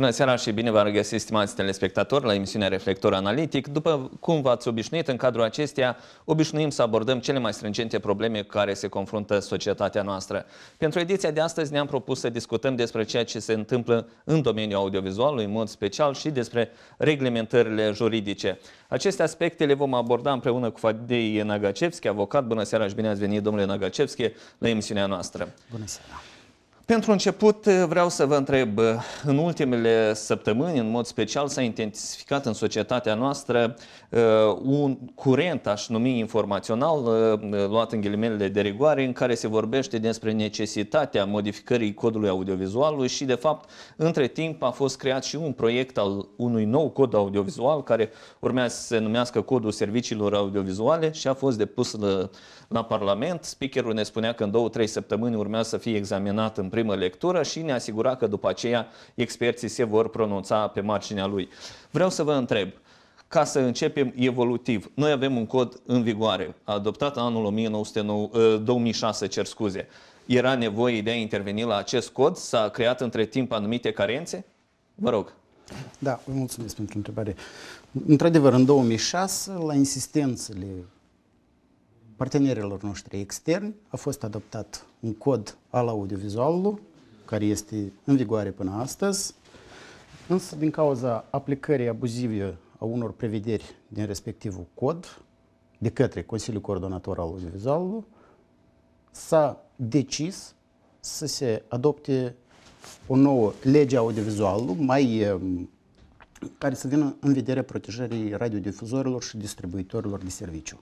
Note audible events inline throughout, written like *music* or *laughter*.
Bună seara și bine v-am regăsit, stimați telespectatori, la emisiunea Reflector Analitic. După cum v-ați obișnuit, în cadrul acesteia obișnuim să abordăm cele mai strângente probleme cu care se confruntă societatea noastră. Pentru ediția de astăzi ne-am propus să discutăm despre ceea ce se întâmplă în domeniul audiovizualului, în mod special și despre reglementările juridice. Aceste aspecte le vom aborda împreună cu Fadei Nagacevski, avocat. Bună seara și bine ați venit, domnule Nagacevski, la emisiunea noastră. Bună seara! Pentru început vreau să vă întreb, în ultimele săptămâni, în mod special, s-a intensificat în societatea noastră uh, un curent, aș numi informațional, uh, luat în ghilimele de rigoare, în care se vorbește despre necesitatea modificării codului audiovizualului și, de fapt, între timp a fost creat și un proiect al unui nou cod audiovizual care urmează să se numească Codul Serviciilor Audiovizuale și a fost depus la, la Parlament. Speakerul ne spunea că în două-trei săptămâni urmează să fie examinat în primă lectură și ne asigura că după aceea experții se vor pronunța pe marginea lui. Vreau să vă întreb, ca să începem evolutiv. Noi avem un cod în vigoare, adoptat anul 1909, 2006, ă, cer scuze. Era nevoie de a interveni la acest cod? S-a creat între timp anumite carențe? Vă rog. Da, vă mulțumesc pentru întrebare. Într-adevăr, în 2006, la insistențele partenerilor noștri externi, a fost adoptat un cod al audiovizualului, care este în vigoare până astăzi, însă din cauza aplicării abuzive a unor prevederi din respectivul cod de către Consiliul Coordonator al Audiovizualului, s-a decis să se adopte o nouă lege audiovizuală mai ehm, care să vină în vederea protejării radiodifuzorilor și distribuitorilor de serviciu.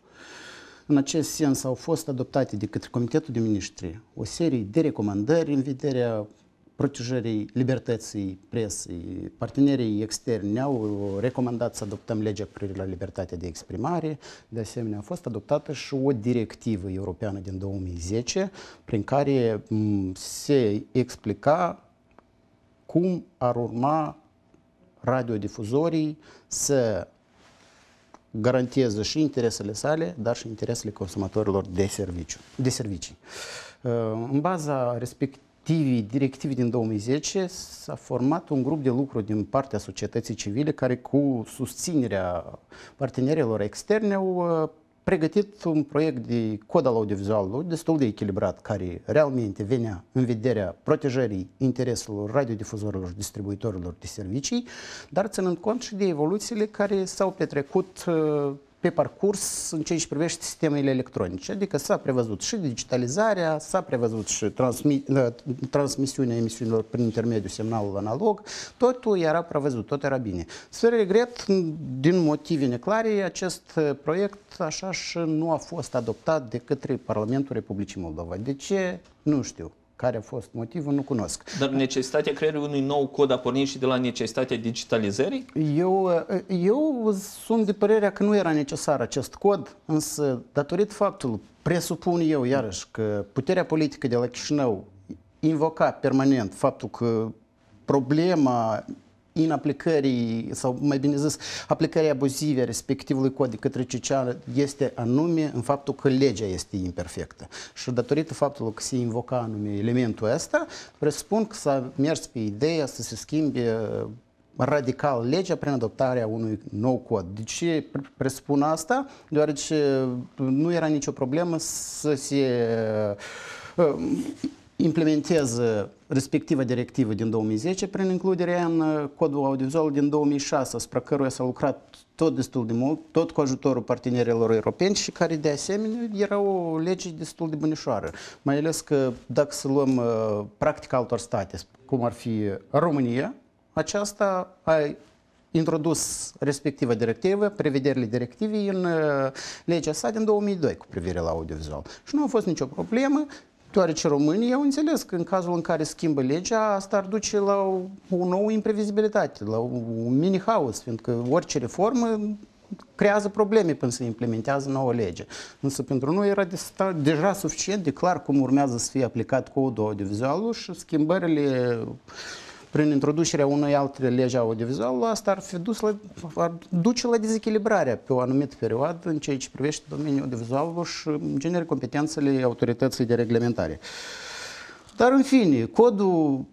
În acest sens au fost adoptate de către Comitetul de Ministri o serie de recomandări în vederea protejării libertății presei. Partenerii externi ne-au recomandat să adoptăm legea cu privire la libertatea de exprimare. De asemenea, a fost adoptată și o directivă europeană din 2010 prin care se explica cum ar urma radiodifuzorii să garanteze și interesele sale, dar și interesele consumatorilor de, serviciu, de servicii. Uh, în baza respectivii directive din 2010 s-a format un grup de lucru din partea societății civile care cu susținerea partenerilor externe au uh, pregătit un proiect de cod al audiovizualului destul de echilibrat, care realmente venea în vederea protejării intereselor radiodifuzorilor și distribuitorilor de servicii, dar ținând cont și de evoluțiile care s-au petrecut uh, pe parcurs în ceea ce privește sistemele electronice. Adică s-a prevăzut și digitalizarea, s-a prevăzut și transmi, ă, transmisiunea emisiunilor prin intermediul semnalului analog, totul era prevăzut, tot era bine. Să regret, din motive neclare, acest ă, proiect așa și nu a fost adoptat de către Parlamentul Republicii Moldova. De ce? Nu știu care a fost motivul, nu cunosc. Dar necesitatea creării unui nou cod a pornit și de la necesitatea digitalizării? Eu, eu sunt de părerea că nu era necesar acest cod, însă datorită faptului, presupun eu iarăși că puterea politică de la Chișinău invoca permanent faptul că problema în sau mai bine zis, aplicării abuzive a respectivului cod de către cealaltă este anume în faptul că legea este imperfectă. Și datorită faptului că se invoca anume elementul ăsta, presupun că s-a mers pe ideea să se schimbe uh, radical legea prin adoptarea unui nou cod. De ce presupun asta? Deoarece uh, nu era nicio problemă să se uh, implementează respectiva directivă din 2010 prin includerea în uh, codul audiovizual din 2006, asupra căruia s-a lucrat tot destul de mult, tot cu ajutorul partenerilor europeni și care de asemenea era o lege destul de bunișoară. Mai ales că dacă să luăm uh, practica altor state, cum ar fi România, aceasta a introdus respectiva directivă, prevederile directivei în uh, legea sa din 2002 cu privire la audiovizual. Și nu a fost nicio problemă Deoarece românii au înțeles că în cazul în care schimbă legea, asta ar duce la o, o nouă imprevizibilitate, la un mini-haos, fiindcă orice reformă creează probleme până se implementează nouă lege. Însă pentru noi era de deja suficient de clar cum urmează să fie aplicat codul audiovizualul și schimbările prin introducerea unui alt lege audiovizuală, asta ar, fi dus la, ar duce la dezechilibrarea pe o anumită perioadă în ceea ce privește domeniul audiovizual și în genere competențele autorității de reglementare. Dar în fine, codul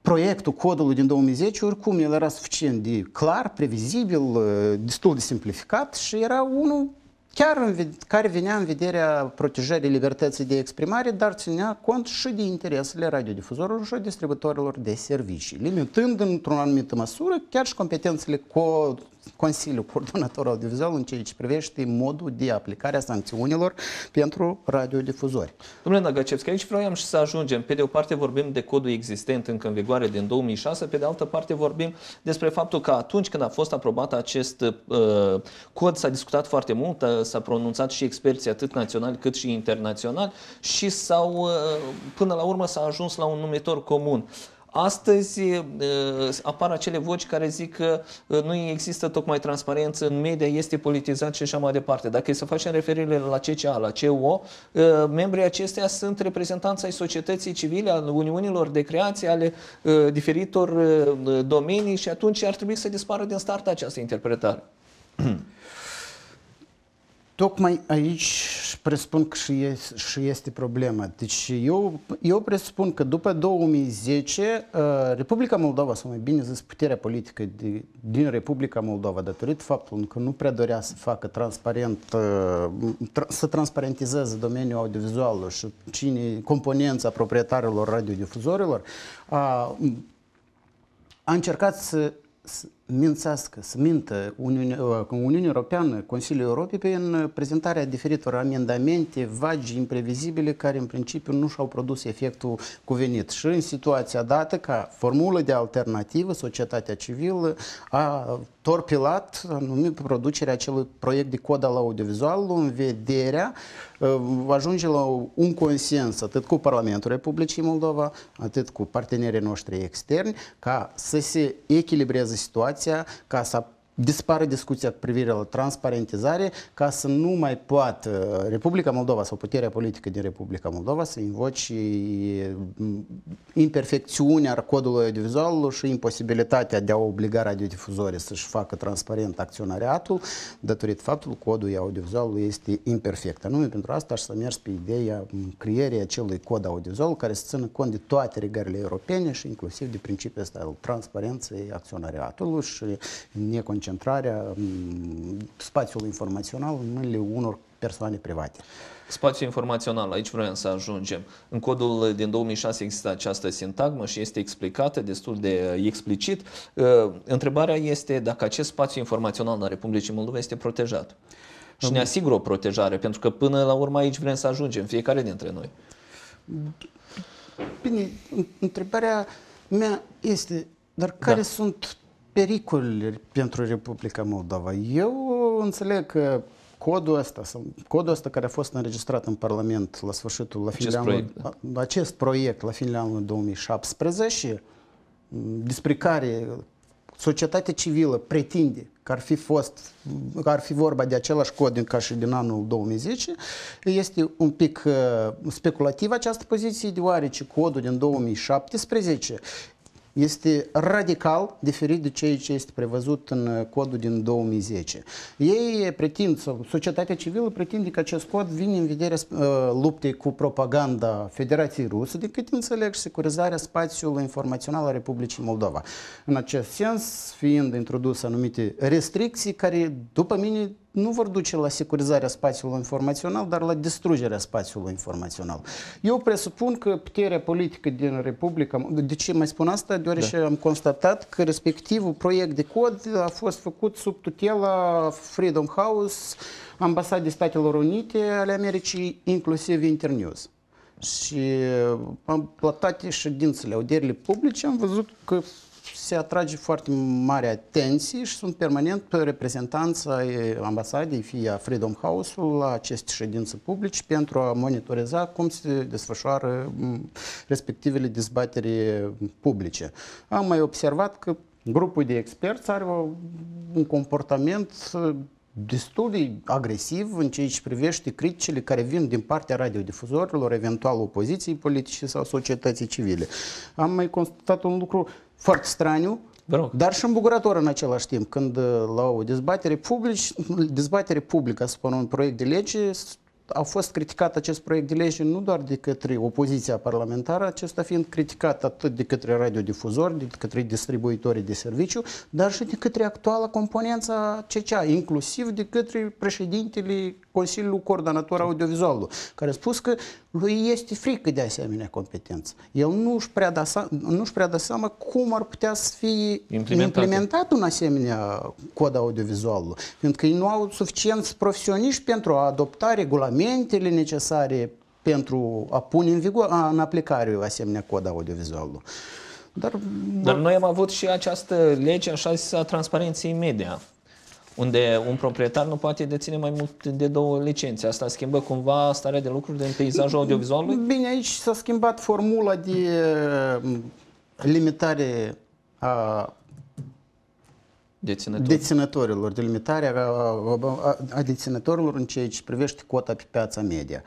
proiectul codului din 2010, oricum el era suficient de clar, previzibil, destul de simplificat și era unul chiar în, care venea în vederea protejării libertății de exprimare, dar ținea cont și de interesele radiodifuzorilor și distribuitorilor de servicii, limitând într-o anumită măsură chiar și competențele co Consiliul Coordonator Audiovizual în ceea ce privește modul de aplicare a sancțiunilor pentru radiodifuzori. Domnule Nagacevski, aici vreau și să ajungem. Pe de o parte vorbim de codul existent încă în vigoare din 2006, pe de altă parte vorbim despre faptul că atunci când a fost aprobat acest uh, cod s-a discutat foarte mult, uh, s-a pronunțat și experții atât naționali cât și internaționali și s-au, uh, până la urmă s-a ajuns la un numitor comun. Uh, Astăzi apar acele voci care zic că nu există tocmai transparență în media, este politizat și așa mai departe. Dacă e să facem referire la CCA, la CO, membrii acestea sunt reprezentanți ai societății civile, al uniunilor de creație, ale diferitor domenii și atunci ar trebui să dispară din start această interpretare. *clears throat* tocmai aici presupun că și, este, și este problema. Deci eu, eu presupun că după 2010 uh, Republica Moldova, sau mai bine zis puterea politică de, din Republica Moldova, datorită faptului că nu prea dorea să facă transparent, uh, să transparentizeze domeniul audiovizual și cine, componența proprietarilor radiodifuzorilor, a, a încercat să, să mințească, să mintă Uniunea, uh, Uniunea Europeană, Consiliul Europei prin prezentarea diferitor amendamente vagi, imprevizibile, care în principiu nu și-au produs efectul cuvenit. Și în situația dată, ca formulă de alternativă, societatea civilă a torpilat anumit producerea acelui proiect de cod al audiovizualului în vederea uh, ajunge la un consens atât cu Parlamentul Republicii Moldova, atât cu partenerii noștri externi, ca să se echilibreze situația situația ca să dispare discuția cu privire la transparentizare ca să nu mai poată uh, Republica Moldova sau puterea politică din Republica Moldova să invoci mm, imperfecțiunea codului audiovizual și imposibilitatea de a obliga radiodifuzorii să-și facă transparent acționariatul datorită faptului că codul audiovizual este imperfect. Anume pentru asta aș să mers pe ideea mm, creierii acelui cod audiovizual care să țină cont de toate regările europene și inclusiv de principiul ăsta al transparenței acționariatului și neconcentrării concentrarea mm, spațiului informațional în mâinile unor persoane private. Spațiul informațional, aici vreau să ajungem. În codul din 2006 există această sintagmă și este explicată destul de uh, explicit. Uh, întrebarea este dacă acest spațiu informațional în Republicii Moldova este protejat. Și ne asigură o protejare, pentru că până la urmă aici vrem să ajungem, fiecare dintre noi. Bine, întrebarea mea este, dar care da. sunt pericol pentru Republica Moldova. Eu înțeleg că codul ăsta, codul ăsta care a fost înregistrat în Parlament la sfârșitul, la acest, anului, proiect, da. acest proiect la finele anului 2017, despre care societatea civilă pretinde că ar fi fost, că ar fi vorba de același cod ca și din anul 2010, este un pic uh, speculativ această poziție, deoarece codul din 2017 este radical diferit de ceea ce este prevăzut în uh, codul din 2010. Ei pretind, societatea civilă pretinde că acest cod vine în vederea uh, luptei cu propaganda Federației Rusă, de cât înțeleg și securizarea spațiului informațional al Republicii Moldova. În acest sens, fiind introduse anumite restricții care, după mine, nu vor duce la securizarea spațiului informațional, dar la distrugerea spațiului informațional. Eu presupun că puterea politică din Republica, de ce mai spun asta? Deoarece da. am constatat că respectivul proiect de cod a fost făcut sub tutela Freedom House, ambasadei Statelor Unite ale Americii, inclusiv Internews. Și am platat ședințele, audierile publice, am văzut că se atrage foarte mare atenție și sunt permanent reprezentanți ai ambasadei, fie a Freedom House-ul, la aceste ședințe publice pentru a monitoriza cum se desfășoară respectivele dezbateri publice. Am mai observat că grupul de experți are un comportament uh, destul de agresiv în ceea ce privește criticile care vin din partea radiodifuzorilor, eventual opoziției politice sau societății civile. Am mai constatat un lucru foarte straniu, dar și îmbucurător în același timp, când uh, la o dezbatere, publici, dezbatere publică spun un proiect de lege a fost criticat acest proiect de lege nu doar de către opoziția parlamentară, acesta fiind criticat atât de către radiodifuzori, de către distribuitorii de serviciu, dar și de către actuala componența CCA, inclusiv de către președintele Consiliul Coordonator Audiovizualului, care a spus că lui este frică de asemenea competență. El nu își prea da, nu prea da seama cum ar putea să fie implementat, un asemenea cod audiovizualului, că ei nu au suficienți profesioniști pentru a adopta regulamentele necesare pentru a pune în, vigo- a, în aplicare o asemenea cod audiovizualului. Dar, Dar noi am avut și această lege, așa zisă a transparenței media, unde un proprietar nu poate deține mai mult de două licențe. Asta schimbă cumva starea de lucruri din peisajul audiovizualului? Bine, aici s-a schimbat formula de uh, limitare a Deținători. deținătorilor, de limitare a, a, a deținătorilor în ceea ce privește cota pe piața media.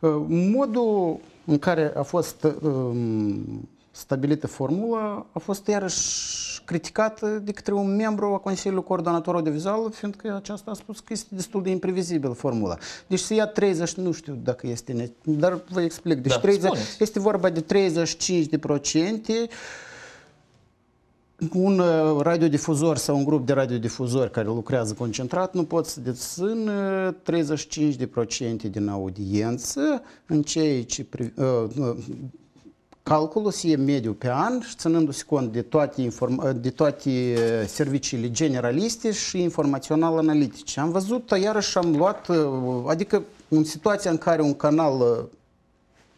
Uh, modul în care a fost um, stabilită formula a fost iarăși criticat uh, de către un membru a Consiliului Coordonator Audiovizual, fiindcă aceasta a spus că este destul de imprevizibil formula. Deci să ia 30, nu știu dacă este, dar vă explic. Deci da, 30, spuneți. este vorba de 35 de procente un uh, radiodifuzor sau un grup de radiodifuzori care lucrează concentrat nu pot să dețină 35% din audiență în ceea ce, uh, calculul e mediu pe an, ținându-se cont de toate, de toate uh, serviciile generaliste și informațional-analitice. Am văzut, uh, iarăși am luat, uh, adică în situația în care un canal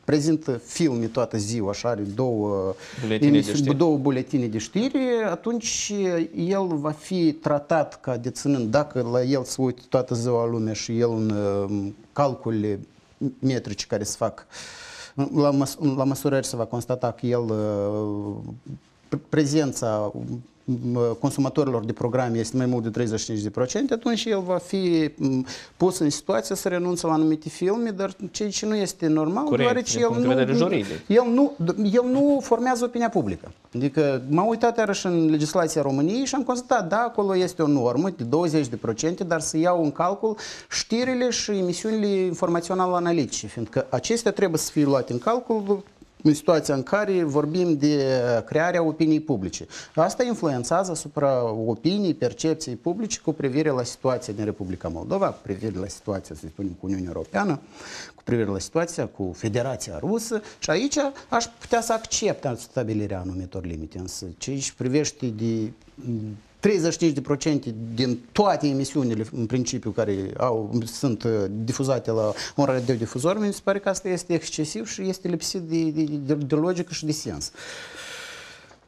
prezintă filme toată ziua, așa are două buletine, emisiuni, de știri. două buletine de știri, atunci el va fi tratat ca deținând, dacă la el se uită toată ziua lumea și el în calcule metrice care se fac uh, la, măs- la măsurări se va constata că el uh, prezența consumatorilor de programe este mai mult de 35%, atunci el va fi pus în situația să renunțe la anumite filme, dar ceea ce nu este normal, Corect, deoarece el nu, el, nu, el nu formează opinia publică. Adică m-am uitat iarăși în legislația României și am constatat, da, acolo este o normă de 20%, dar să iau în calcul știrile și emisiunile informațional-analitice, fiindcă acestea trebuie să fie luate în calcul în situația în care vorbim de crearea opiniei publice. Asta influențează asupra opinii, percepției publice cu privire la situația din Republica Moldova, cu privire la situația, să spunem, cu Uniunea Europeană, cu privire la situația cu Federația Rusă și aici aș putea să accept stabilirea anumitor limite, însă ce își privește de 35% din toate emisiunile, în principiu, care au, sunt uh, difuzate la un radiodifuzor, mi se pare că asta este excesiv și este lipsit de, de, de, de logică și de sens.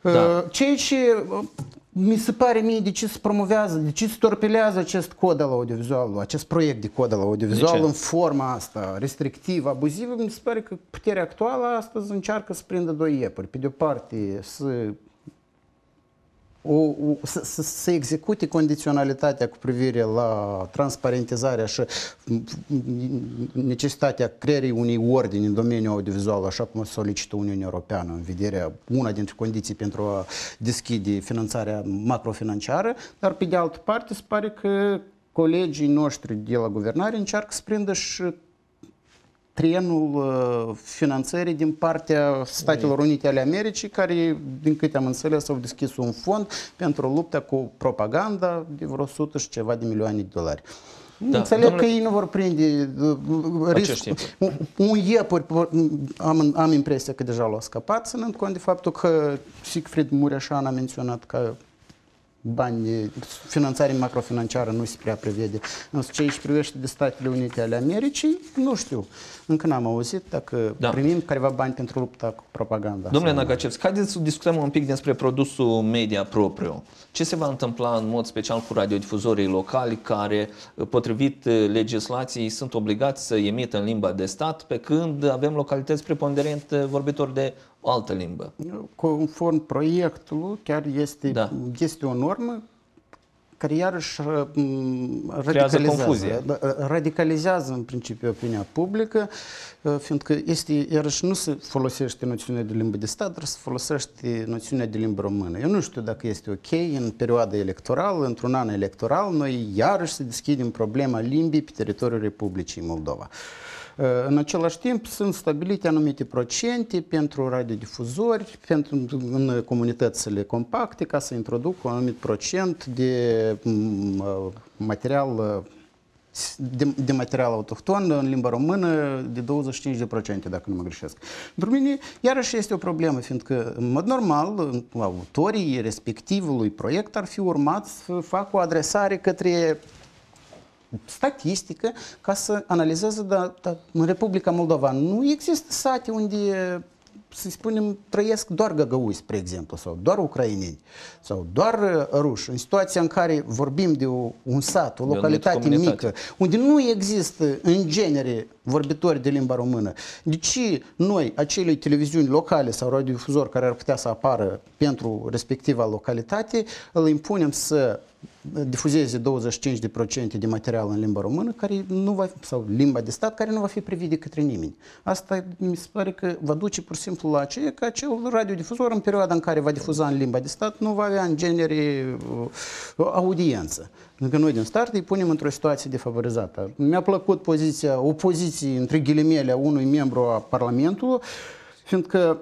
Da. Uh, ceea ce uh, mi se pare mie de ce se promovează, de ce se torpilează acest cod al audiovizualului, acest proiect de cod al audiovizualului în forma asta restrictivă, abuzivă, mi se pare că puterea actuală astăzi încearcă să prindă doi iepuri. Pe de o parte să o, o, să, să, să execute condiționalitatea cu privire la transparentizarea și necesitatea creierii unei ordini în domeniul audiovizual, așa cum solicită Uniunea Europeană în vederea una dintre condiții pentru a deschide finanțarea macrofinanciară, dar pe de altă parte se pare că colegii noștri de la guvernare încearcă să prindă și trenul uh, finanțării din partea Statelor Unite ale Americii, care, din câte am înțeles, au deschis un fond pentru lupta cu propaganda de vreo 100 și ceva de milioane de dolari. Da, Înțeleg domnule... că ei nu vor prinde uh, riscul. Un iepuri, am, am impresia că deja l-au scăpat, ținând cont de faptul că Siegfried Mureșan a menționat că bani, finanțare macrofinanciară nu se prea prevede. Însă ce își privește de Statele Unite ale Americii, nu știu. Încă n-am auzit dacă da. primim careva bani pentru lupta cu propaganda. Domnule Nagacevski, haideți să discutăm un pic despre produsul media propriu. Ce se va întâmpla în mod special cu radiodifuzorii locali care, potrivit legislației, sunt obligați să emită în limba de stat, pe când avem localități preponderent vorbitori de o altă limbă. Conform proiectului, chiar este, da. este o normă care iarăși mm, radicalizează, confuzie. Da, radicalizează în principiu opinia publică, uh, fiindcă este, iarăși nu se folosește noțiunea de limbă de stat, dar se folosește noțiunea de limbă română. Eu nu știu dacă este ok în perioada electorală, într-un an electoral, noi iarăși să deschidem problema limbii pe teritoriul Republicii Moldova. Uh, în același timp, sunt stabilite anumite procente pentru radiodifuzori, pentru în comunitățile compacte, ca să introduc un anumit procent de material de, de material autohton în limba română de 25%, dacă nu mă greșesc. Pentru mine, iarăși este o problemă, fiindcă, în mod normal, autorii respectivului proiect ar fi urmat să fac o adresare către statistică ca să analizeze, dar da, în Republica Moldova nu există sate unde să spunem, trăiesc doar găgăuzi, spre exemplu, sau doar ucraineni, sau doar uh, ruși, în situația în care vorbim de un sat, o localitate mică, unde nu există în genere vorbitori de limba română. De ce noi, acele televiziuni locale sau radiodifuzori care ar putea să apară pentru respectiva localitate, îl impunem să difuzeze 25% de material în limba română care nu va, sau limba de stat care nu va fi privit de către nimeni. Asta mi se pare că va duce pur și simplu la aceea că acel radiodifuzor în perioada în care va difuza în limba de stat nu va avea în genere uh, audiență. Pentru că noi din start îi punem într-o situație defavorizată. Mi-a plăcut poziția, opoziției între ghilimele a unui membru a Parlamentului, fiindcă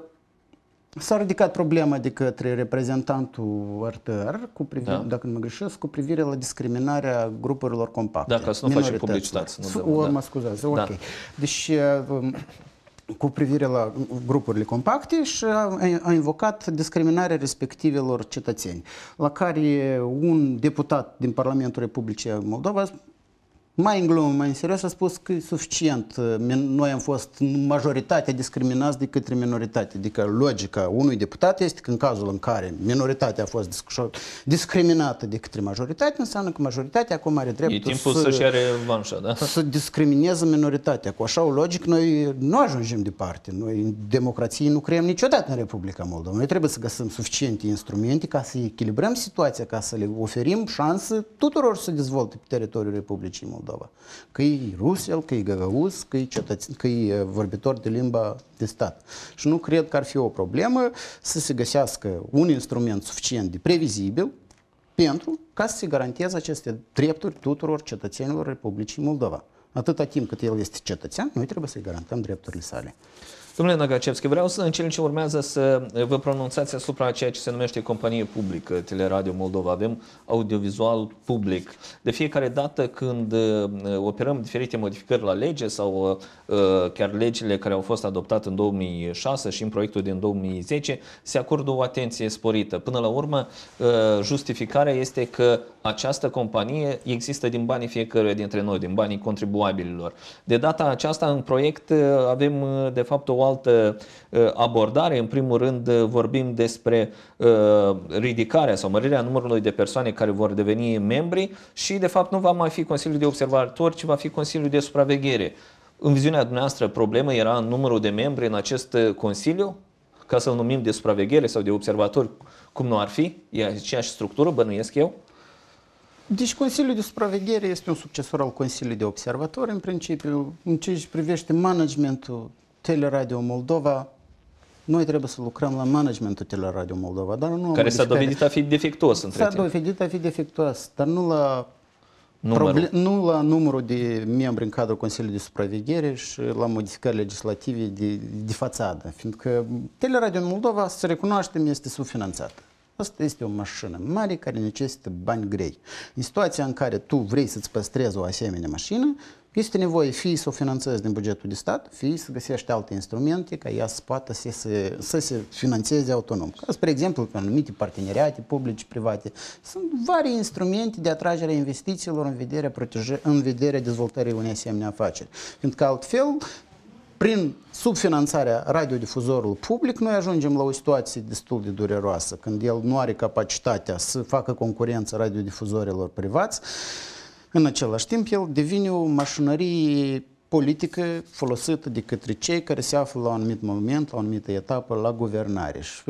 S-a ridicat problema de către reprezentantul Artăr, cu privire, da. dacă nu mă greșesc, cu privire la discriminarea grupurilor compacte. Da, ca să nu facem publicitate. Să nu o, mă scuzați, da. ok. Deci, uh, um, cu privire la grupurile compacte și a, a invocat discriminarea respectivelor cetățeni, la care un deputat din Parlamentul Republicii Moldova mai în glumă, mai în serios, a spus că e suficient. Uh, noi am fost majoritatea discriminați de către minoritate. Adică logica unui deputat este că în cazul în care minoritatea a fost discriminată de către majoritate, înseamnă că majoritatea acum are dreptul e să, să are vanșa, da? să discrimineze minoritatea. Cu așa o logică noi nu ajungem departe. Noi în democrație nu creăm niciodată în Republica Moldova. Noi trebuie să găsim suficiente instrumente ca să echilibrăm situația, ca să le oferim șansă tuturor să dezvolte pe teritoriul Republicii Moldova. Moldova. Că e rusel, că e găgăuz, că e, cetăț- că e uh, vorbitor de limba de stat. Și nu cred că ar fi o problemă să se găsească un instrument suficient de previzibil pentru ca să se garanteze aceste drepturi tuturor cetățenilor Republicii Moldova. Atâta timp cât el este cetățean, noi trebuie să-i garantăm drepturile sale. Domnule Nagacevski, vreau să, în cele ce urmează să eh, vă pronunțați asupra ceea ce se numește companie publică Teleradio Moldova. Avem audiovizual public. De fiecare dată când eh, operăm diferite modificări la lege sau eh, chiar legile care au fost adoptate în 2006 și în proiectul din 2010, se acordă o atenție sporită. Până la urmă, justificarea este că această companie există din banii fiecăruia dintre noi, din banii contribuabililor. De data aceasta, în proiect avem, de fapt, o altă uh, abordare. În primul rând uh, vorbim despre uh, ridicarea sau mărirea numărului de persoane care vor deveni membri și de fapt nu va mai fi Consiliul de Observatori, ci va fi Consiliul de Supraveghere. În viziunea dumneavoastră, problema era numărul de membri în acest Consiliu? Ca să-l numim de supraveghere sau de observatori, cum nu ar fi? E aceeași structură, bănuiesc eu? Deci Consiliul de Supraveghere este un succesor al Consiliului de Observatori, în principiu, în ce privește managementul Teleradio Moldova, noi trebuie să lucrăm la managementul Teleradio Moldova. Dar nu Care s-a dovedit a fi defectuos între S-a dovedit a fi defectuos, dar nu la, proble- nu la numărul de membri în cadrul Consiliului de Supraveghere și la modificări legislative de, de fațadă. Fiindcă Teleradio Moldova, să recunoaștem, este subfinanțată. Asta este o mașină mare care necesită bani grei. În situația în care tu vrei să-ți păstrezi o asemenea mașină, este nevoie fie să o finanțezi din bugetul de stat, fie să găsești alte instrumente ca ea să poată să se, să se finanțeze autonom. Ca, spre exemplu, pe anumite parteneriate publice, private Sunt vari instrumente de atragere a investițiilor în vederea, protege, în vederea dezvoltării unei asemenea afaceri. Pentru că altfel, prin subfinanțarea radiodifuzorului public, noi ajungem la o situație destul de dureroasă, când el nu are capacitatea să facă concurență radiodifuzorilor privați, în același timp, el devine o mașinărie politică folosită de către cei care se află la un anumit moment, la o anumită etapă, la guvernare. Și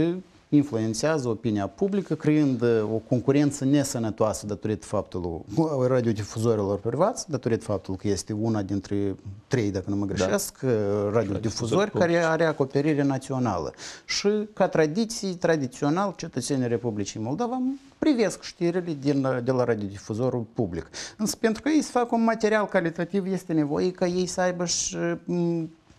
influențează opinia publică, creând uh, o concurență nesănătoasă datorită faptului uh, radiodifuzorilor privați, datorită faptului că este una dintre trei, dacă nu mă da. greșesc, da. radiodifuzori care are acoperire națională. Și ca tradiții, tradițional, cetățenii Republicii Moldova privesc știrile din, de la radiodifuzorul public. Însă pentru că ei să facă un material calitativ, este nevoie ca ei să aibă și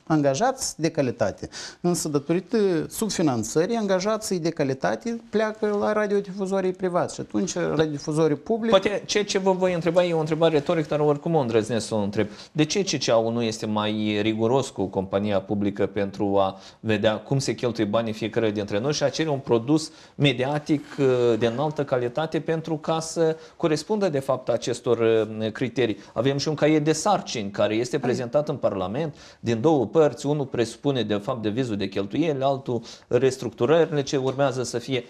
angajați de calitate. Însă, datorită subfinanțării, angajații de calitate pleacă la radiodifuzorii privați și atunci radiodifuzorii publici... Poate ceea ce vă voi întreba e o întrebare retorică, dar oricum o îndrăznesc să o întreb. De ce CCA-ul nu este mai riguros cu compania publică pentru a vedea cum se cheltuie banii fiecare dintre noi și a cere un produs mediatic uh, de înaltă calitate pentru ca să corespundă de fapt acestor uh, criterii. Avem și un caiet de sarcini care este prezentat în Parlament din două părți, unul presupune de fapt de vizul de cheltuieli, altul restructurările ce urmează să fie.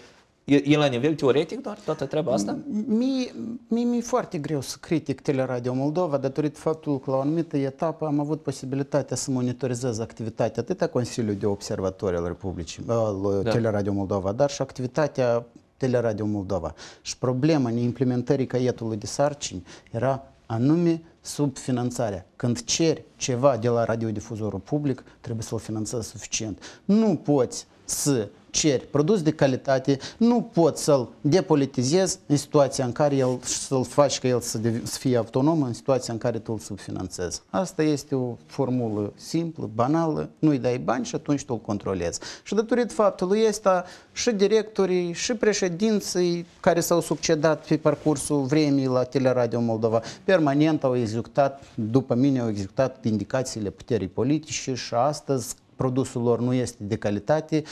E, e la nivel teoretic doar toată treaba asta? Mi-e mi, mi foarte greu să critic Teleradio Moldova datorită faptului că la o anumită etapă am avut posibilitatea să monitorizez activitatea atât a Consiliului de Observatori al Republicii, al da. Teleradio Moldova, dar și activitatea Teleradio Moldova. Și problema neimplementării caietului de sarcini era anume subfinanțarea. Când ceri ceva de la radiodifuzorul public, trebuie să-l finanțezi suficient. Nu poți să ceri produs de calitate, nu pot să-l depolitizez în situația în care el, să-l faci ca el să, devi, să fie autonom în situația în care tu îl subfinanțezi. Asta este o formulă simplă, banală, nu-i dai bani și atunci tu îl controlezi. Și datorită faptului este și directorii și președinții care s-au succedat pe parcursul vremii la Teleradio Moldova permanent au executat, după mine au executat indicațiile puterii politice și astăzi produsul lor nu este de calitate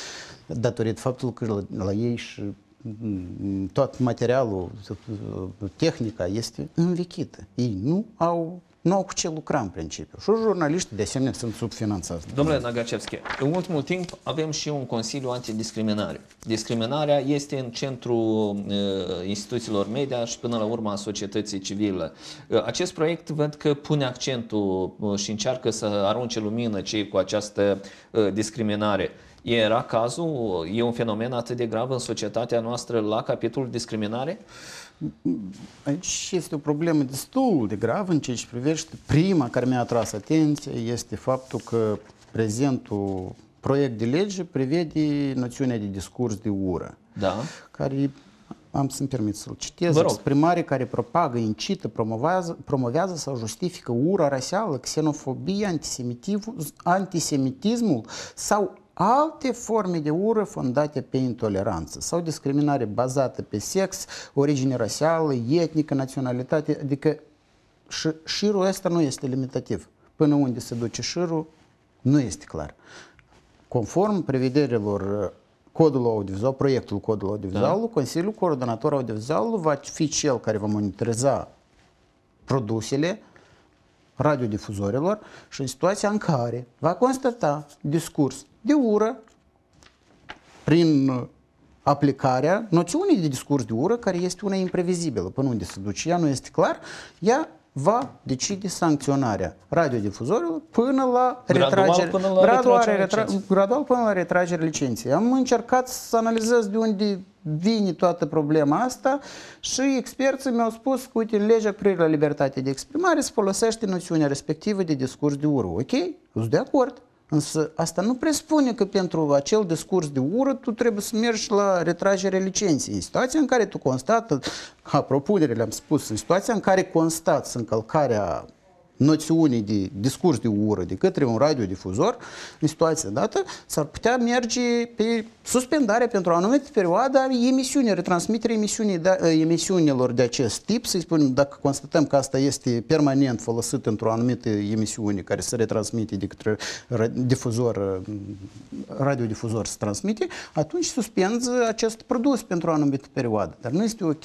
datorită faptului că la ei și mm, mm, tot materialul, tehnica este învechită. Ei nu au nu au cu ce lucra în principiu. Și jurnaliștii de asemenea sunt subfinanțați. Domnule Nagacevski, în ultimul timp avem și un Consiliu Antidiscriminare. Discriminarea este în centrul uh, instituțiilor media și până la urmă a societății civile. acest proiect văd că pune accentul și încearcă să arunce lumină cei cu această discriminare era cazul, e un fenomen atât de grav în societatea noastră la capitolul discriminare? Aici este o problemă destul de gravă în ceea ce privește prima care mi-a atras atenția este faptul că prezentul proiect de lege prevede noțiunea de discurs de ură. Da. Care am să-mi permit să-l citez, exprimare care propagă, incită, promovează, promovează sau justifică ura, rasială, xenofobia, antisemitismul sau alte forme de ură fondate pe intoleranță sau discriminare bazată pe sex, origine rasială, etnică, naționalitate, adică șirul ăsta nu este limitativ. Până unde se duce șirul, nu este clar. Conform prevederilor uh, codul audiovizual, proiectul codul audiovizual, da. Consiliul Coordonator Audiovizual va fi cel care va monitoriza produsele radiodifuzorilor și în situația în care va constata discurs de ură prin uh, aplicarea noțiunii de discurs de ură, care este una imprevizibilă. Până unde se duce ea nu este clar, ea va decide sancționarea radiodifuzorului până la retragere. Până la gradual, retragere gradual până la retragere licenței. Am încercat să analizez de unde vine toată problema asta și experții mi-au spus că, uite, în legea privire la libertate de exprimare se folosește noțiunea respectivă de discurs de ură. Ok? Sunt de acord. Însă asta nu presupune că pentru acel discurs de ură tu trebuie să mergi la retragerea licenței. În situația în care tu constată, apropo le-am spus, în situația în care constați încălcarea noțiune de discurs de ură de către un radiodifuzor în situația dată, s-ar putea merge pe suspendarea pentru o anumită perioadă a emisiunii, retransmiterea emisiunii de, emisiunilor de acest tip, să spunem, dacă constatăm că asta este permanent folosit într-o anumită emisiune care se retransmite de către difuzor, radiodifuzor se transmite, atunci suspendă acest produs pentru o anumită perioadă. Dar nu este ok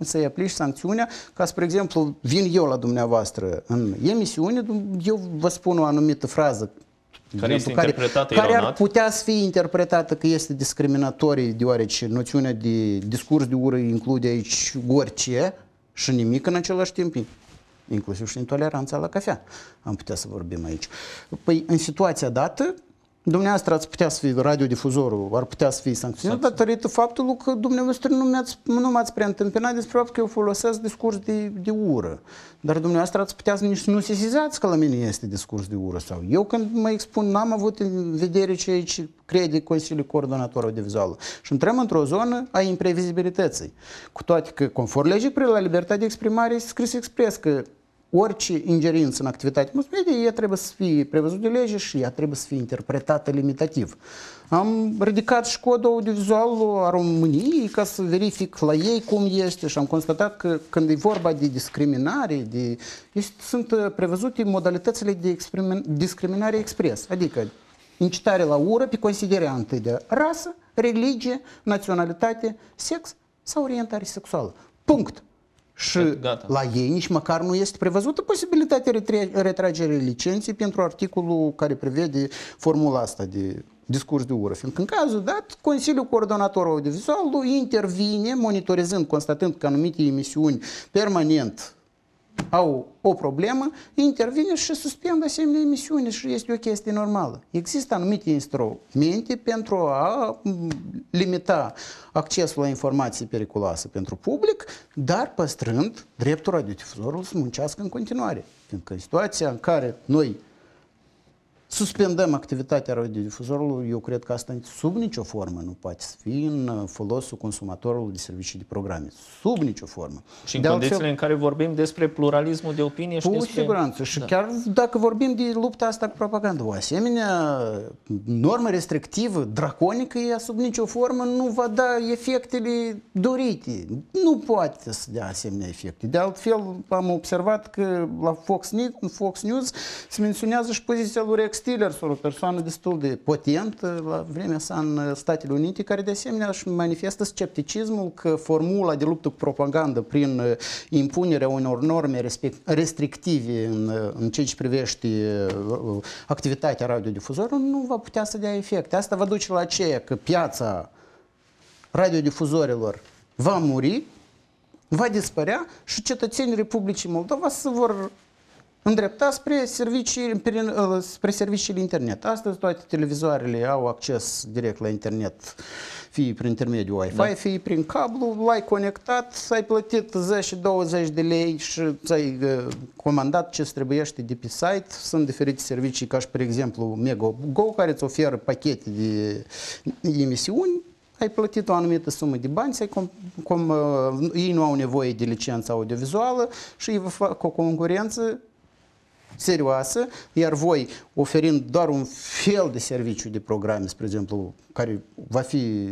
să-i aplici sancțiunea ca, spre exemplu, vin eu la dumneavoastră în emisiune, eu vă spun o anumită frază care, este care, care ar putea să fie interpretată că este discriminatorie, deoarece noțiunea de discurs de ură include aici orice și nimic în același timp, inclusiv și intoleranța la cafea. Am putea să vorbim aici. Păi, în situația dată, Dumneavoastră ați putea să fii radiodifuzorul, ar putea să fii sancționat datorită faptului că dumneavoastră nu, mi-ați, nu m-ați prea întâmpinat despre faptul că eu folosesc discurs de, de ură. Dar dumneavoastră ați putea să nici nu sesizați că la mine este discurs de ură. sau Eu când mă expun n-am avut în vedere ce aici crede Consiliul Coordonator Audiovizual. Și intrăm într-o zonă a imprevizibilității. Cu toate că conform legii la libertatea de exprimare este scris expres că orice ingerință în activitatea mass media, ea trebuie să fie prevăzut de lege și ea trebuie să fie interpretată limitativ. Am ridicat și codul audiovizual a României ca să verific la ei cum este și am constatat că când e vorba de discriminare, de, este, sunt uh, prevăzute modalitățile de discriminare expres, adică incitare la ură pe considerante de rasă, religie, naționalitate, sex sau orientare sexuală. Punct. Și Gata. la ei nici măcar nu este prevăzută posibilitatea retragerii licenței pentru articolul care prevede formula asta de discurs de ură, fiindcă în cazul dat, Consiliul Coordonator Audiovizual intervine monitorizând, constatând că anumite emisiuni permanent au o problemă, intervine și suspendă asemenea emisiune și este o chestie normală. Există anumite instrumente pentru a limita accesul la informații periculoase pentru public, dar păstrând dreptul radiodifuzorului să muncească în continuare. Fiindcă situația în care noi suspendăm activitatea radiodifuzorului, eu cred că asta sub nicio formă nu poate fi în uh, folosul consumatorului de servicii de programe. Sub nicio formă. Și în de condițiile altfel, în care vorbim despre pluralismul de opinie și cu siguranță. Și da. chiar dacă vorbim de lupta asta cu propaganda, o asemenea uh, normă restrictivă, draconică, ea sub nicio formă nu va da efectele dorite. Nu poate să dea asemenea efecte. De altfel, am observat că la Fox News, Fox News se menționează și poziția lui Rex Stillers, o persoană destul de potentă la vremea sa în Statele Unite, care de asemenea își manifestă scepticismul că formula de luptă cu propagandă prin uh, impunerea unor norme restrictive în, uh, în ceea ce privește uh, activitatea radiodifuzorului nu va putea să dea efecte. Asta va duce la aceea că piața radiodifuzorilor va muri, va dispărea și cetățenii Republicii Moldova se vor îndrepta spre servicii, prin, uh, spre serviciile internet. Astăzi toate televizoarele au acces direct la internet, fie prin intermediul Wi-Fi, da. fie prin cablu, l-ai conectat, ai plătit 10-20 de lei și ți-ai uh, comandat ce trebuiește de pe site. Sunt diferite servicii ca și, pe exemplu, MegaGo, care îți oferă pachete de emisiuni ai plătit o anumită sumă de bani, ai com, com, uh, ei nu au nevoie de licență audiovizuală și vă fac o concurență serioasă, iar voi oferind doar un fel de serviciu de programe, spre exemplu, care va fi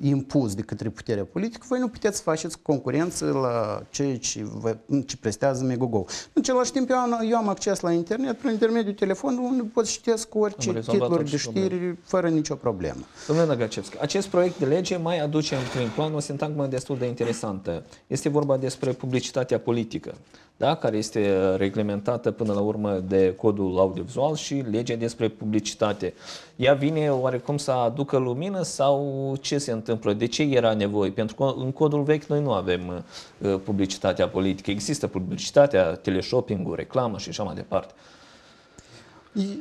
impus de către puterea politică, voi nu puteți să faceți concurență la ceea ce, vă, ce prestează Megogo. În același timp, eu am, eu am acces la internet prin intermediul telefonului unde pot citesc orice titluri de știri domnule. fără nicio problemă. Domnule Năgacevski, acest proiect de lege mai aduce în prim plan o sintagmă destul de interesantă. Este vorba despre publicitatea politică da? care este uh, reglementată până la urmă de codul audiovizual și legea despre publicitate. Ea vine oarecum să aducă lumină sau ce se întâmplă? De ce era nevoie? Pentru că în codul vechi noi nu avem uh, publicitatea politică. Există publicitatea, teleshopping-ul, reclamă și așa mai departe.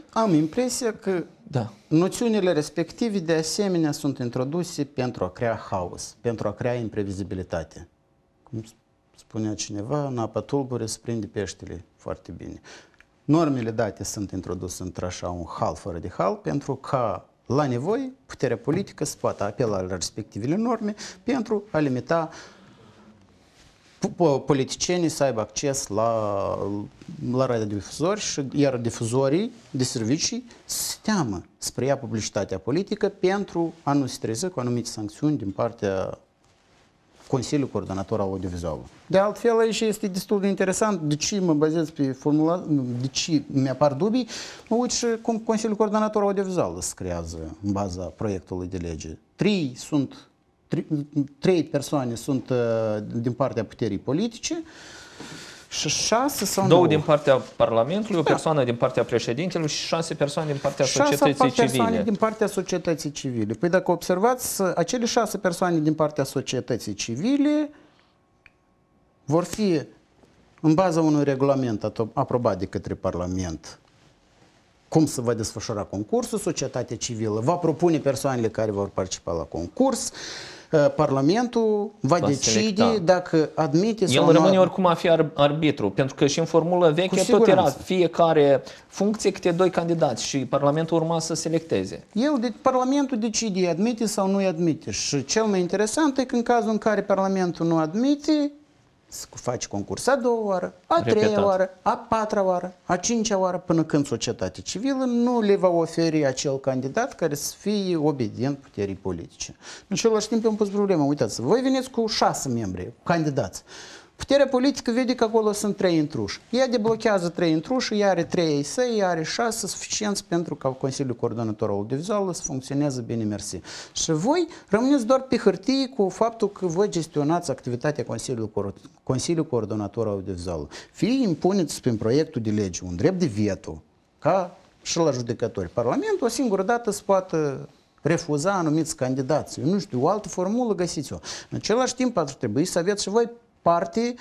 Am impresia că da. noțiunile respective de asemenea sunt introduse pentru a crea haos, pentru a crea imprevizibilitate. Cum spunea cineva, în apă tulbure se prinde peștele foarte bine. Normele date sunt introduse într-așa un hal fără de hal pentru ca la nevoie puterea politică să poată apela la respectivele norme pentru a limita politicienii să aibă acces la, la radiodifuzori și iar difuzorii de servicii se teamă spre ea publicitatea politică pentru a nu se cu anumite sancțiuni din partea Consiliul Coordonator al Audiovizualului. De altfel, aici este destul de interesant de ce mă bazez pe formula, de ce mi-apar dubii, mă uit și cum Consiliul Coordonator Audiovizual se creează în baza proiectului de lege. Trei sunt, trei, trei persoane sunt uh, din partea puterii politice, și șase sau Două din partea Parlamentului, o da. persoană din partea președintelui și șase persoane din partea șase societății civile. persoane din partea societății civile. Păi dacă observați, acele șase persoane din partea societății civile vor fi în baza unui regulament aprobat de către Parlament cum se va desfășura concursul, societatea civilă va propune persoanele care vor participa la concurs, uh, Parlamentul va, va decide selecta. dacă admite sau El rămâne oricum a fi arbitru, pentru că și în formulă veche tot era fiecare funcție câte doi candidați și Parlamentul urma să selecteze. El, de, Parlamentul decide, admite sau nu admite. Și cel mai interesant e că în cazul în care Parlamentul nu admite, faci concurs a doua oară, a Repetat. treia oară, a patra oară, a cincea oară, până când societatea civilă nu le va oferi acel candidat care să fie obedient puterii politice. În același timp am pus problema, uitați, voi veniți cu șase membri, candidați. Puterea politică vede că acolo sunt trei intruși. Ea deblochează trei intruși, ea are trei ei săi, ea are șase suficienți pentru ca Consiliul Coordonator Audiovizual să funcționeze bine mersi. Și voi rămâneți doar pe hârtie cu faptul că voi gestionați activitatea Consiliului, Co- Consiliul Coordonator Audiovizual. Fie impuneți prin proiectul de lege un drept de veto ca și la judecători. Parlamentul o singură dată se poate refuza anumiți candidați. Eu nu știu, o altă formulă găsiți-o. În același timp ar trebui să aveți și voi parte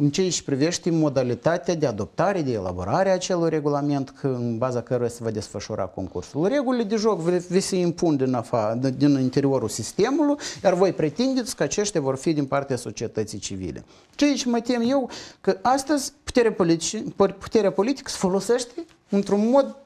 în ce își privește modalitatea de adoptare, de elaborare a acelui regulament în baza căruia se va desfășura concursul. Regulile de joc vi se impun din, afa, din interiorul sistemului, iar voi pretindeți că aceștia vor fi din partea societății civile. Ce aici mă tem eu? Că astăzi puterea politică, puterea politică se folosește într-un mod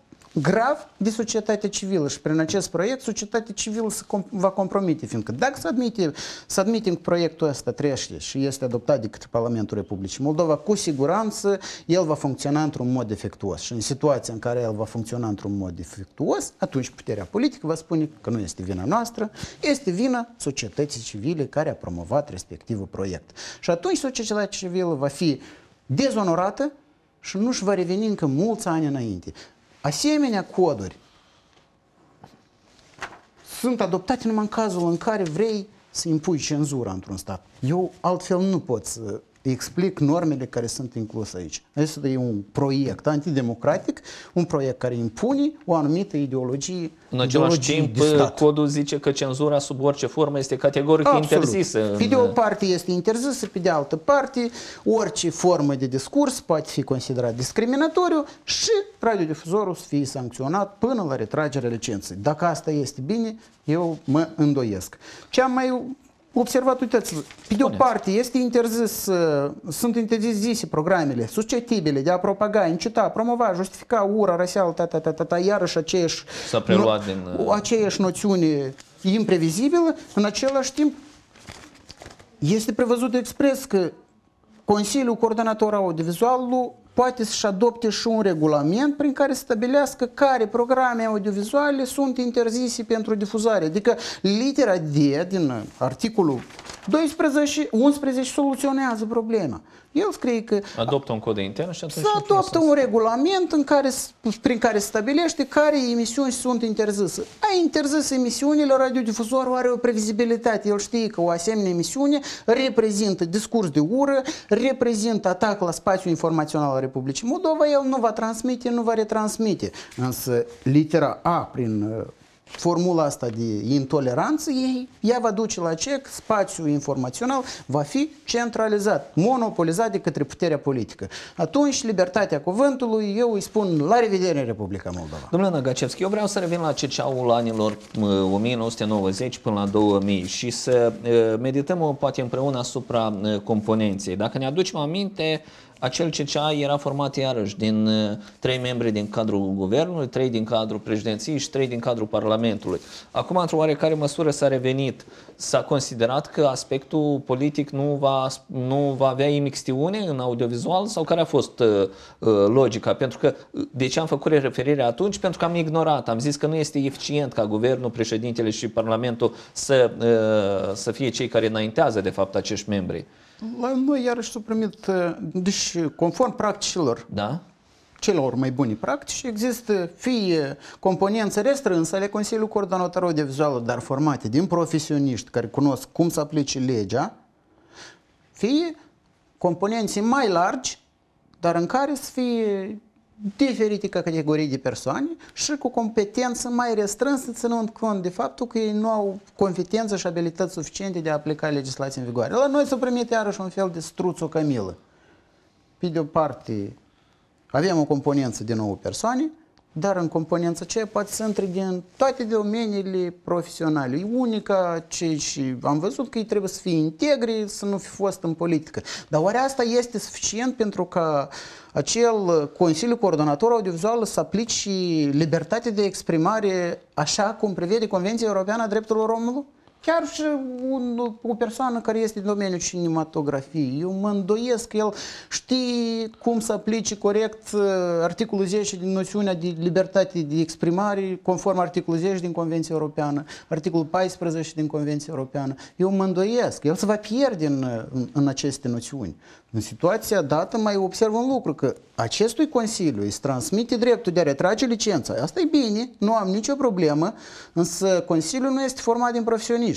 grav de societatea civilă și prin acest proiect societatea civilă se com- va compromite, fiindcă dacă să, admitem, să admitem că proiectul ăsta trește și este adoptat de către Parlamentul Republicii Moldova, cu siguranță el va funcționa într-un mod defectuos și în situația în care el va funcționa într-un mod defectuos, atunci puterea politică va spune că nu este vina noastră, este vina societății civile care a promovat respectivul proiect. Și atunci societatea civilă va fi dezonorată și nu-și va reveni încă mulți ani înainte. Asemenea coduri sunt adoptate numai în cazul în care vrei să impui cenzura într-un stat. Eu altfel nu pot să îi explic normele care sunt incluse aici. Acesta e un proiect antidemocratic, un proiect care impune o anumită ideologie. În același timp, codul zice că cenzura sub orice formă este categoric Absolut. interzisă. Pe de o parte este interzisă, pe de altă parte, orice formă de discurs poate fi considerat discriminatoriu și radiodifuzorul să fie sancționat până la retragerea licenței. Dacă asta este bine, eu mă îndoiesc. Ce am mai observat, uitați pe de o parte este interzis, uh, sunt interzise programele susceptibile de a propaga, incita, promova, justifica ura, răseală, ta, ta, ta, ta, ta, iarăși aceeași, no, din... Uh, aceeași noțiune imprevizibilă, în același timp este prevăzut expres că Consiliul Coordonator Audiovizualului poate să-și adopte și un regulament prin care să stabilească care programe audiovizuale sunt interzise pentru difuzare. Adică litera D din articolul 12, 11 soluționează problema. El scrie că... Adoptă un cod de intern și atunci... Să adoptă un regulament în care, prin care stabilește care emisiuni sunt interzise. A interzis emisiunile, radiodifuzorul are o previzibilitate. El știe că o asemenea emisiune reprezintă discurs de ură, reprezintă atac la spațiul informațional al Republicii Moldova, el nu va transmite, nu va retransmite. Însă litera A prin uh, formula asta de intoleranță ei, ea va duce la ce spațiul informațional va fi centralizat, monopolizat de către puterea politică. Atunci, libertatea cuvântului, eu îi spun la revedere Republica Moldova. Domnule Năgacevski, eu vreau să revin la cerceaul anilor 1990 până la 2000 și să medităm poate împreună asupra componenței. Dacă ne aducem aminte, acel CCA era format iarăși din uh, trei membri din cadrul guvernului, trei din cadrul președinției și trei din cadrul Parlamentului. Acum, într-o oarecare măsură, s-a revenit, s-a considerat că aspectul politic nu va, nu va avea imixtiune în audiovizual sau care a fost uh, uh logica? Pentru că, uh, de ce am făcut referire atunci? Pentru că am ignorat, am zis că nu este eficient ca guvernul, președintele și Parlamentul să, uh, să fie cei care înaintează, de fapt, acești membri. La noi iarăși s primit, uh, deci conform practicilor, da? celor mai bune practici, există fie componențe restrânse ale Consiliului Coordonator Audiovizual, dar formate din profesioniști care cunosc cum să aplice legea, fie componenții mai largi, dar în care să fie diferite categorii de persoane și cu competență mai restrânsă, ținând cont de faptul că ei nu au competență și abilități suficiente de a aplica legislația în vigoare. La noi se primit iarăși un fel de struțul camilă. Pe de o parte, avem o componență de nouă persoane, dar în componența aceea poate să intre din toate domeniile profesionale. E unica ce și am văzut că ei trebuie să fie integri, să nu fi fost în politică. Dar oare asta este suficient pentru că acel Consiliu Coordonator Audiovizual să aplici și libertatea de exprimare așa cum prevede Convenția Europeană a Drepturilor Omului? chiar și un, o persoană care este din domeniul cinematografiei, eu mă îndoiesc că el știe cum să aplice corect uh, articolul 10 din noțiunea de libertate de exprimare, conform articolul 10 din Convenția Europeană, articolul 14 din Convenția Europeană. Eu mă îndoiesc, el se va pierde în, în, în aceste noțiuni. În situația dată mai observ un lucru, că acestui Consiliu îi transmite dreptul de a retrage licența. Asta e bine, nu am nicio problemă, însă Consiliul nu este format din profesioniști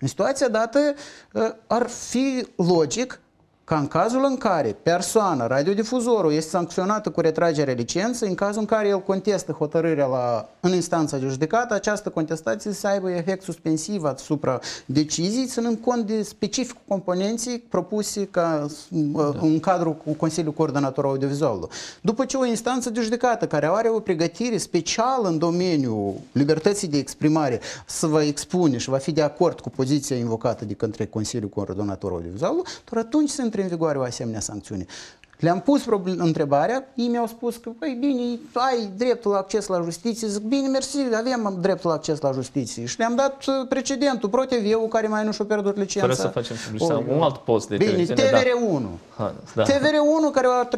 în situația dată uh, ar fi logic ca în cazul în care persoana, radiodifuzorul, este sancționată cu retragere licenței, în cazul în care el contestă hotărârea la, în instanța judecată, această contestație să aibă efect suspensiv asupra deciziei, ținând cont de specific componenții propuse ca, uh, da. în cadrul cu Consiliul Coordonator Audiovizual. După ce o instanță de judecată care are o pregătire specială în domeniul libertății de exprimare să vă expune și va fi de acord cu poziția invocată de către Consiliul Coordonator Audiovizual, atunci se intre în vigoare o asemenea sancțiune. Le-am pus întrebarea, ei mi-au spus că, păi bine, ai dreptul la acces la justiție. Zic, bine, mersi, avem dreptul la acces la justiție. Și le-am dat uh, precedentul, protv eu, care mai nu și-a pierdut licența. Fără să facem o, un alt post de bine, televiziune. TVR1. Da. da. TVR1 care a,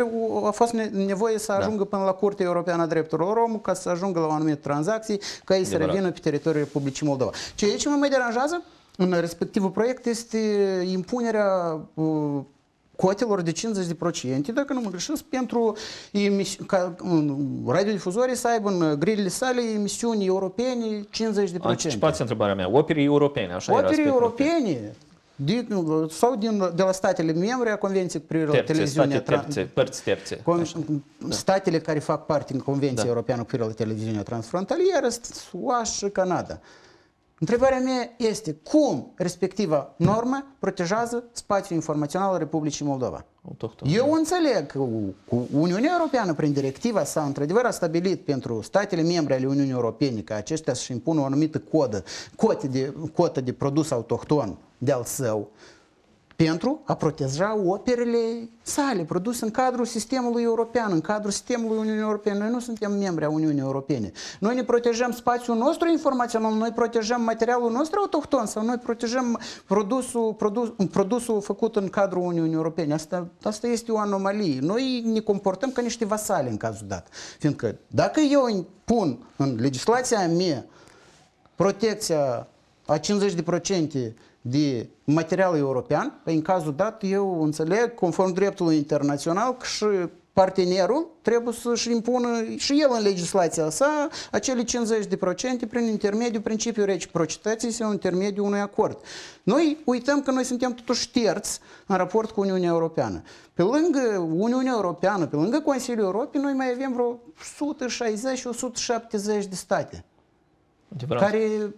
a fost nevoie să da. ajungă da. până la Curtea Europeană a Drepturilor Omului ca să ajungă la o anumită tranzacție, ca ei să revină pe teritoriul Republicii Moldova. Ceea ce mă mai deranjează în respectivul proiect este impunerea uh, cotelor de 50%, dacă nu mă greșesc, pentru ca radiodifuzorii să aibă în grilele sale emisiuni europene 50%. Anticipați întrebarea mea. operii europene, așa Opere era europene din, sau din, de la statele membre a Convenției cu privire la televiziunea terțe, părți terțe. da. Statele care fac parte în Convenția da. Europeană cu privire la televiziunea transfrontalieră sunt SUA și Canada. Întrebarea mea este cum respectiva normă protejează spațiul informațional al Republicii Moldova? Eu înțeleg că Uniunea Europeană, prin directiva sa, într-adevăr a stabilit pentru statele membre ale Uniunii Europene că acestea să-și impună o anumită codă, cote de, cotă de produs autohton de al său pentru a proteja operele sale produse în cadrul sistemului european, în cadrul sistemului Uniunii Europene. Noi nu suntem membri a Uniunii Europene. Noi ne protejăm spațiul nostru informațional, noi protejăm materialul nostru autohton sau noi protejăm produsul, produs, produsul făcut în cadrul Uniunii Europene. Asta, asta este o anomalie. Noi ne comportăm ca niște vasale în cazul dat. Fiindcă dacă eu pun în legislația mea protecția a 50% de material european, păi, în cazul dat eu înțeleg, conform dreptului internațional, că și partenerul trebuie să-și impună și el în legislația sa acele 50% prin intermediul principiul reciprocității sau intermediul unui acord. Noi uităm că noi suntem totuși terți în raport cu Uniunea Europeană. Pe lângă Uniunea Europeană, pe lângă Consiliul Europei, noi mai avem vreo 160-170 de state. Adevărat. care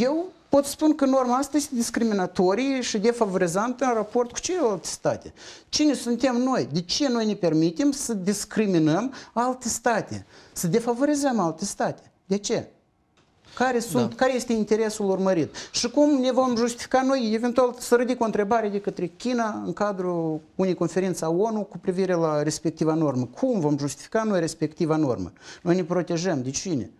eu pot spun că norma asta este discriminatorie și defavorizantă în raport cu celelalte state. Cine suntem noi? De ce noi ne permitem să discriminăm alte state? Să defavorizăm alte state? De ce? Care, sunt, da. care este interesul urmărit? Și cum ne vom justifica noi, eventual, să ridic o întrebare de către China în cadrul unei conferințe a ONU cu privire la respectiva normă? Cum vom justifica noi respectiva normă? Noi ne protejăm de cine?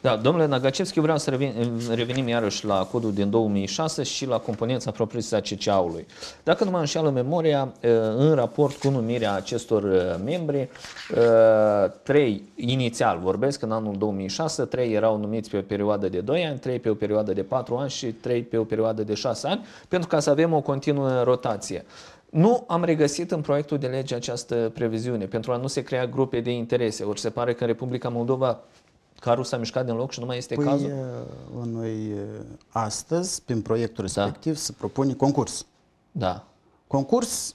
Da, domnule Nagacevski, vreau să revin, revenim iarăși la codul din 2006 și la componența propriu a CCA-ului. Dacă nu mă înșeală memoria, eh, în raport cu numirea acestor eh, membri, eh, trei inițial vorbesc, în anul 2006, trei erau numiți pe o perioadă de 2 ani, trei pe o perioadă de 4 ani și trei pe o perioadă de 6 ani, pentru ca să avem o continuă rotație. Nu am regăsit în proiectul de lege această previziune pentru a nu se crea grupe de interese. Ori se pare că în Republica Moldova Carul s-a mișcat din loc și nu mai este păi, cazul? noi astăzi, prin proiectul da. respectiv, da. se propune concurs. Da. Concurs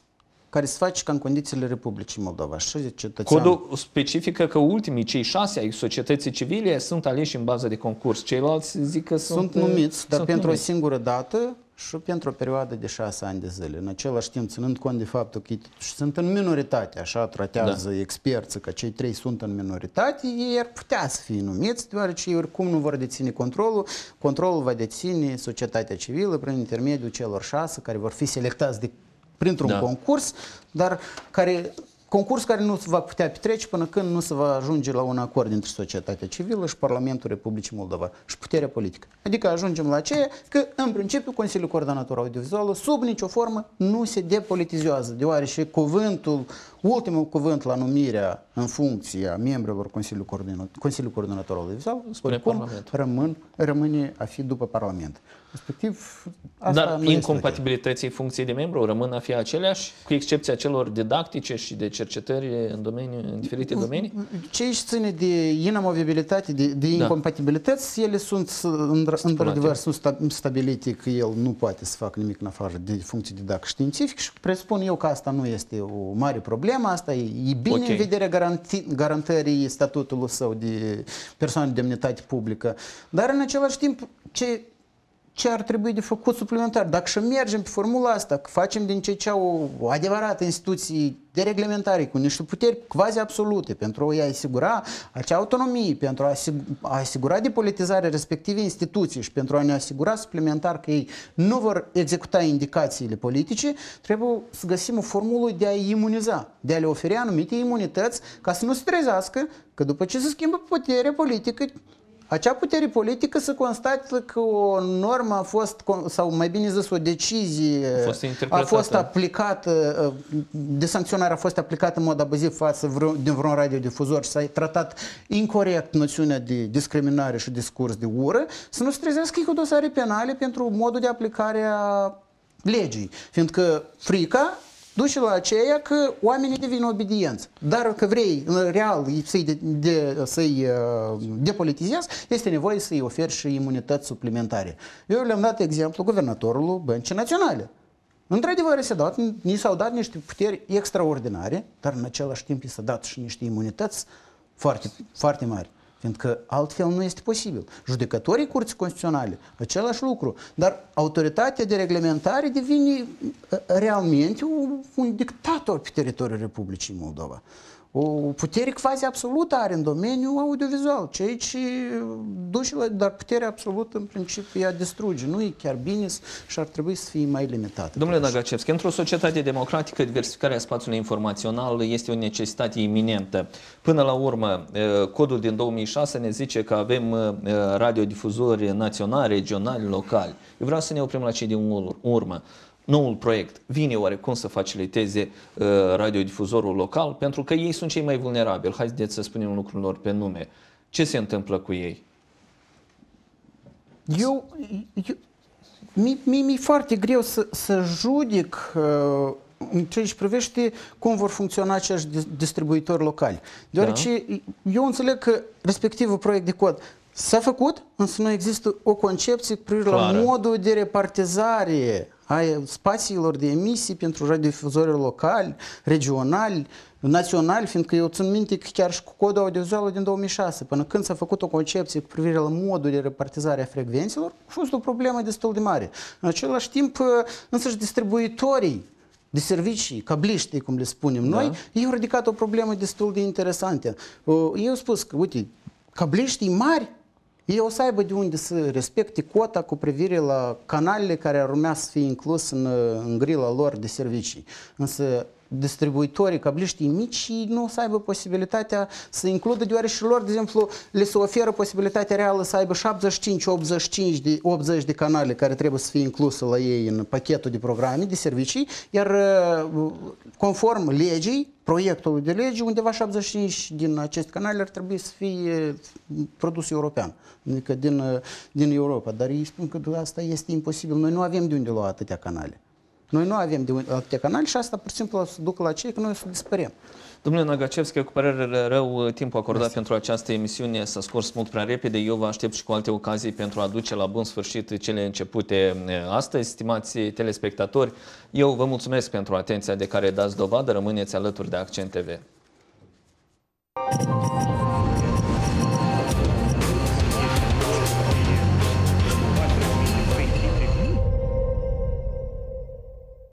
care se face ca în condițiile Republicii Moldova. Și cetățean... Codul specifică că ultimii, cei șase ai societății civile, sunt aleși în bază de concurs. Ceilalți zic că sunt... Sunt numiți, dar sunt pentru numiți. o singură dată și pentru o perioadă de șase ani de zile. În același timp, ținând cont de faptul că sunt în minoritate, așa tratează da. experții, că cei trei sunt în minoritate, ei ar putea să fie numiți, deoarece ei oricum nu vor deține controlul. Controlul va deține societatea civilă prin intermediul celor șase care vor fi selectați de printr-un da. concurs, dar care Concurs care nu se va putea petrece până când nu se va ajunge la un acord între societatea civilă și Parlamentul Republicii Moldova și puterea politică. Adică ajungem la aceea că, în principiu, Consiliul Coordonator Audiovizual sub nicio formă nu se depolitizează, deoarece cuvântul Ultimul cuvânt la numirea în funcția membrilor Consiliului, Coordonat, Consiliului Coordonator al spune cum rămân, rămâne a fi după Parlament. Respectiv, asta Dar incompatibilității funcției de membru rămân a fi aceleași, cu excepția celor didactice și de cercetări în, domeniu, în diferite domenii? Ce își ține de inamovibilitate, de, de da. ele sunt, într-adevăr, sunt stabilite că el nu poate să facă nimic în afară de funcție didactice, științifice, științific și presupun eu că asta nu este o mare problemă problema asta e. E bine okay. în vederea garanti, garantării statutului său de persoană de demnitate publică. Dar în același timp, ce ce ar trebui de făcut suplimentar. Dacă și mergem pe formula asta, că facem din cei ce au o adevărată instituție de reglementare cu niște puteri quasi absolute pentru a-i asigura acea autonomie, pentru a asigura depolitizarea respective instituții și pentru a ne asigura suplimentar că ei nu vor executa indicațiile politice, trebuie să găsim o formulă de a imuniza, de a le oferi anumite imunități ca să nu se trezească că după ce se schimbă puterea politică, acea putere politică să constată că o normă a fost, sau mai bine zis, o decizie a fost, a fost aplicată, uh, de sancționare a fost aplicată în mod abuziv față de din vreun radiodifuzor și s-a tratat incorrect noțiunea de discriminare și discurs de ură, să nu se trezească cu dosare penale pentru modul de aplicare a legii, fiindcă frica duce la aceea că oamenii devin obedienți. Dar că vrei real să-i, de, de, să uh, depolitizezi, este nevoie să-i oferi și imunități suplimentare. Eu le-am dat exemplu guvernatorului Băncii Naționale. Într-adevăr, s dat, ni s-au dat niște puteri extraordinare, dar în același timp i s-a dat și niște imunități foarte, foarte mari. Fiindcă altfel nu este posibil. Judecătorii Curții Constituționale, același lucru. Dar autoritatea de reglementare devine uh, realmente un dictator pe teritoriul Republicii Moldova o putere quasi absolută are în domeniul audiovizual, ceea ce duce la, dar puterea absolută în principiu ea distruge, nu e chiar bine și ar trebui să fie mai limitată. Domnule Nagacevski, într-o societate democratică, diversificarea spațiului informațional este o necesitate iminentă. Până la urmă, codul din 2006 ne zice că avem radiodifuzori naționali, regionali, locali. Eu vreau să ne oprim la cei din urmă noul proiect vine oarecum să faciliteze uh, radiodifuzorul local, pentru că ei sunt cei mai vulnerabili. Haideți să spunem lucrurilor pe nume. Ce se întâmplă cu ei? Eu, eu mi, mi, mi foarte greu să, să judec uh, în ce își privește cum vor funcționa acești distribuitori locali. Deoarece da. eu înțeleg că respectivul proiect de cod S-a făcut, însă nu există o concepție cu privire la modul de repartizare ai spațiilor de emisii pentru radiofuzori locali, regionali, naționali, fiindcă eu țin minte că chiar și cu codul audiovizual din 2006, până când s-a făcut o concepție cu privire la modul de repartizare a frecvențelor, a fost o problemă destul de mare. În același timp, însăși distribuitorii de servicii, cabliștii, cum le spunem noi, da. ei au ridicat o problemă destul de interesantă. Eu spus că, uite, cabliștii mari ei o să aibă de unde să respecte cota cu privire la canalele care ar urmea să fie inclus în, în grila lor de servicii. Însă distribuitorii, cabliștii mici, nu o să aibă posibilitatea să includă, deoarece și lor, de exemplu, le se oferă posibilitatea reală să aibă 75-85 de, 80 de canale care trebuie să fie inclusă la ei în pachetul de programe, de servicii, iar uh, conform legii, proiectul de lege, undeva 75 din acest canale ar trebui să fie produs european, adică din, uh, din Europa. Dar ei spun că asta este imposibil. Noi nu avem de unde lua atâtea canale. Noi nu avem de alte canale și asta pur și simplu o să ducă la cei că noi o să dispărem. Domnule Nagacevski, cu părere rău, timpul acordat Mersi. pentru această emisiune s-a scurs mult prea repede. Eu vă aștept și cu alte ocazii pentru a duce la bun sfârșit cele începute astăzi, stimați telespectatori. Eu vă mulțumesc pentru atenția de care dați dovadă. Rămâneți alături de Accent TV. Thank you.